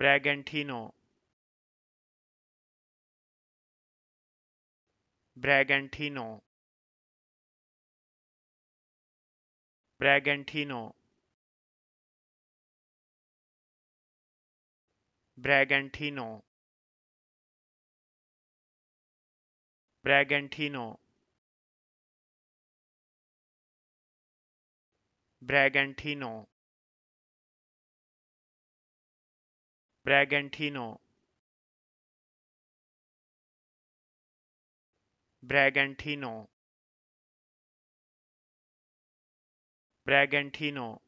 Bragantino Bragantino Bragantino Bragantino Bragantino Bragantino Bragantino Bragantino Bragantino